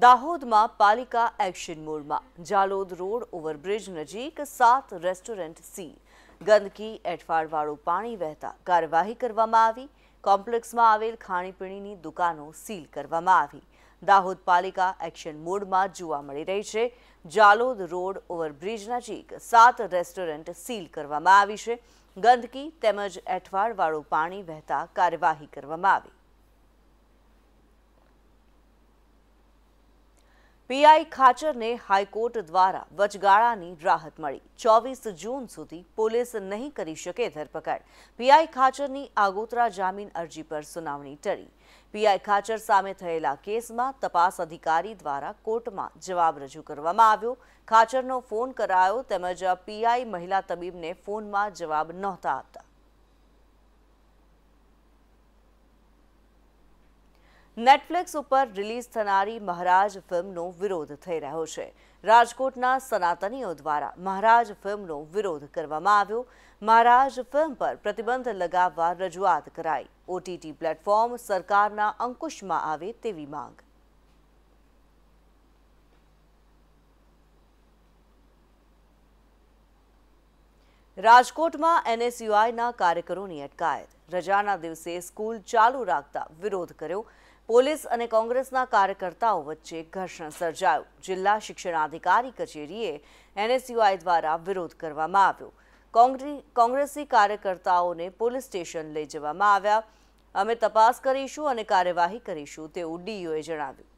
દાહોદમાં પાલિકા એક્શન મોડમાં જાલોદ રોડ ઓવરબ્રિજ નજીક સાત રેસ્ટોરન્ટ સી ગંદકી એઠવાડવાળું પાણી વહેતા કાર્યવાહી કરવામાં આવી કોમ્પ્લેક્સમાં આવેલ ખાણીપીણીની દુકાનો સીલ કરવામાં આવી દાહોદ પાલિકા એક્શન મોડમાં જોવા મળી રહી છે જાલોદ રોડ ઓવરબ્રિજ નજીક સાત રેસ્ટોરન્ટ સીલ કરવામાં આવી છે ગંદકી તેમજ એઠવાડવાળું પાણી વહેતા કાર્યવાહી કરવામાં આવી પીઆઈ ખાચરને હાઈકોર્ટ દ્વારા વચગાળાની રાહત મળી ચોવીસ જૂન સુધી પોલીસ નહીં કરી શકે ધરપકડ પીઆઈ ખાચરની આગોતરા જામીન અરજી પર સુનાવણી ટળી પીઆઈ ખાચર સામે થયેલા કેસમાં તપાસ અધિકારી દ્વારા કોર્ટમાં જવાબ રજૂ કરવામાં આવ્યો ખાચરનો ફોન કરાયો તેમજ પીઆઈ મહિલા તબીબને ફોનમાં જવાબ નહોતા આપતા નેટફ્લિક્સ ઉપર રિલીઝ થનારી મહારાજ ફિલ્મનો વિરોધ થઈ રહ્યો છે રાજકોટના સનાતનીઓ દ્વારા મહારાજ ફિલ્મનો વિરોધ કરવામાં આવ્યો મહારાજ ફિલ્મ પર પ્રતિબંધ લગાવવા રજૂઆત કરાઈ ઓટીટી પ્લેટફોર્મ સરકારના અંકુશમાં આવે તેવી માંગ રાજકોટમાં એનએસયુઆઈના કાર્યકરોની અટકાયત રજાના દિવસે સ્કૂલ ચાલુ રાખતા વિરોધ કર્યો પોલીસ અને કોંગ્રેસના કાર્યકર્તાઓ વચ્ચે ઘર્ષણ સર્જાયું જિલ્લા શિક્ષણાધિકારી કચેરીએ એનએસયુઆઈ દ્વારા વિરોધ કરવામાં આવ્યો કોંગ્રેસી કાર્યકર્તાઓને પોલીસ સ્ટેશન લઈ જવામાં આવ્યા અમે તપાસ કરીશું અને કાર્યવાહી કરીશું તેવું ડીઓએ જણાવ્યું